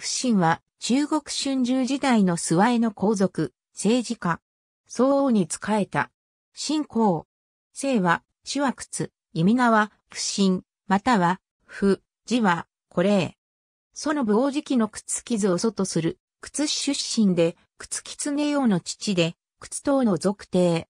福神は中国春秋時代の諏訪への皇族、政治家。相応に仕えた。信仰。姓は、死は靴、意味名は、不信、または、不、字は、これ。その武王時期の靴傷を祖とする、靴出身で、靴狐王の父で、靴等の属帝。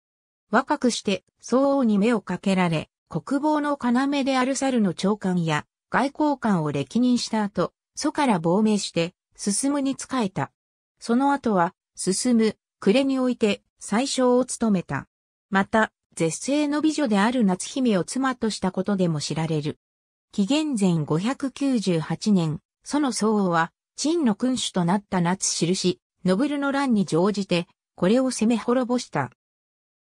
若くして、相応に目をかけられ、国防の要である猿の長官や、外交官を歴任した後、祖から亡命して、進むに仕えた。その後は、進む、暮れにおいて、最小を務めた。また、絶世の美女である夏姫を妻としたことでも知られる。紀元前598年、その相王は、陳の君主となった夏印、信ルの乱に乗じて、これを攻め滅ぼした。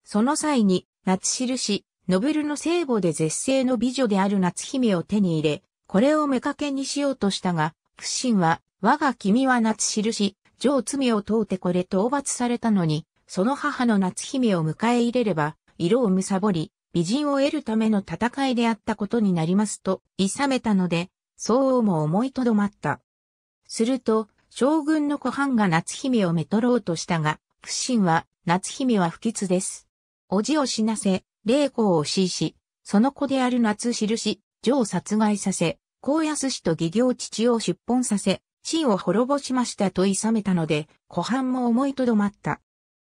その際に、夏印、信ルの聖母で絶世の美女である夏姫を手に入れ、これを目かけにしようとしたが、不信は、我が君は夏印、上罪を問うてこれ討伐されたのに、その母の夏姫を迎え入れれば、色を貪り、美人を得るための戦いであったことになりますと、さめたので、そうも思いとどまった。すると、将軍の小藩が夏姫をめとろうとしたが、不信は、夏姫は不吉です。おじを死なせ、霊子を死し、その子である夏印、上殺害させ、高安氏と義行父を出奔させ、真を滅ぼしましたと諌めたので、湖畔も思いとどまった。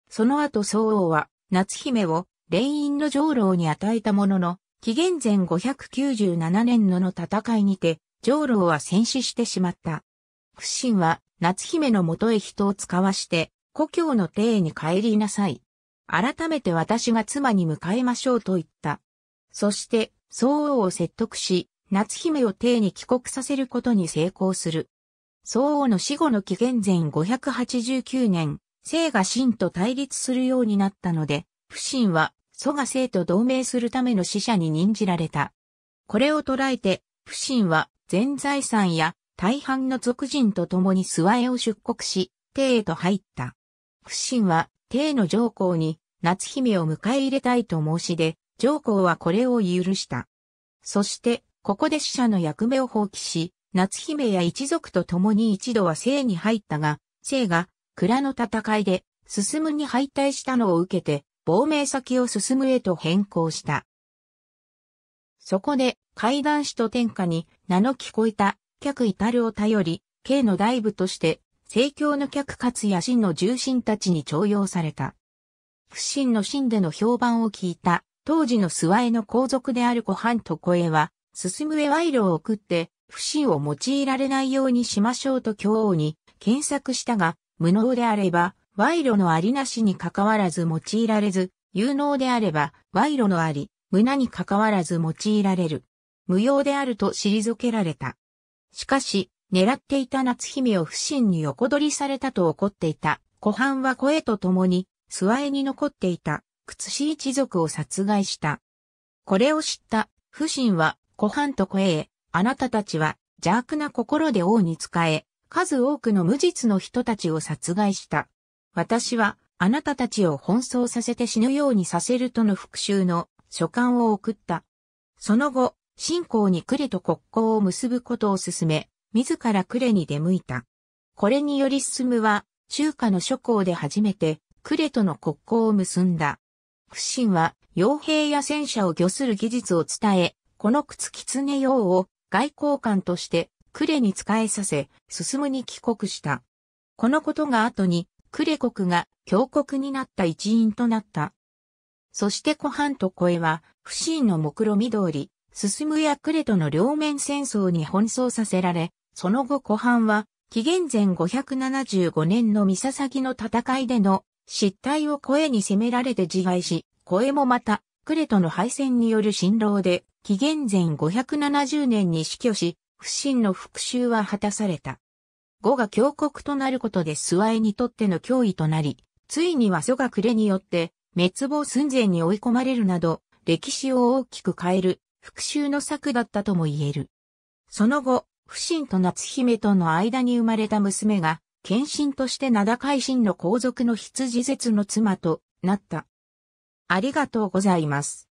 その後総王は、夏姫を、連院の上楼に与えたものの、紀元前597年のの戦いにて、上楼は戦死してしまった。不信は、夏姫のもとへ人を使わして、故郷の邸に帰りなさい。改めて私が妻に迎えましょうと言った。そして、総王を説得し、夏姫を帝に帰国させることに成功する。総王の死後の紀元前589年、聖が神と対立するようになったので、不信は蘇が聖と同盟するための使者に任じられた。これを捉えて、不信は全財産や大半の族人と共に諏訪へを出国し、帝へと入った。不信は帝の上皇に夏姫を迎え入れたいと申し出、上皇はこれを許した。そして、ここで死者の役目を放棄し、夏姫や一族と共に一度は生に入ったが、生が、蔵の戦いで、進むに敗退したのを受けて、亡命先を進むへと変更した。そこで、怪談師と天下に、名の聞こえた、客至るを頼り、慶の大部として、政教の客かつ野心の重臣たちに徴用された。不審の真での評判を聞いた当時の諏訪絵の皇族である小畔と小江は、進むへ賄賂を送って、不審を用いられないようにしましょうと今王に検索したが、無能であれば、賄賂のありなしに関わらず用いられず、有能であれば、賄賂のあり、無なに関わらず用いられる。無用であると退けられた。しかし、狙っていた夏姫を不審に横取りされたと怒っていた。湖畔は声と共に、諏訪絵に残っていた屈氏一族を殺害した。これを知った、不信は、湖畔と声へ、あなたたちは、邪悪な心で王に仕え、数多くの無実の人たちを殺害した。私は、あなたたちを奔走させて死ぬようにさせるとの復讐の書簡を送った。その後、信仰に呉と国交を結ぶことを進め、自ら呉に出向いた。これにより進むは、中華の諸侯で初めて、呉との国交を結んだ。屈伸は、傭兵や戦車を漁する技術を伝え、この靴狐用を外交官としてクレに仕えさせ、進むに帰国した。このことが後に、クレ国が強国になった一因となった。そして湖畔と小江は、不信の目論見通り、進むやクレとの両面戦争に奔走させられ、その後湖畔は、紀元前575年の三ササギの戦いでの失態を声に責められて自害し、声もまた、クレトの敗戦による辛労で、紀元前570年に死去し、不審の復讐は果たされた。語が強国となることで諏訪にとっての脅威となり、ついには蘇がクレによって滅亡寸前に追い込まれるなど、歴史を大きく変える復讐の策だったとも言える。その後、不審と夏姫との間に生まれた娘が献身として名高い真の皇族の羊説の妻となった。ありがとうございます。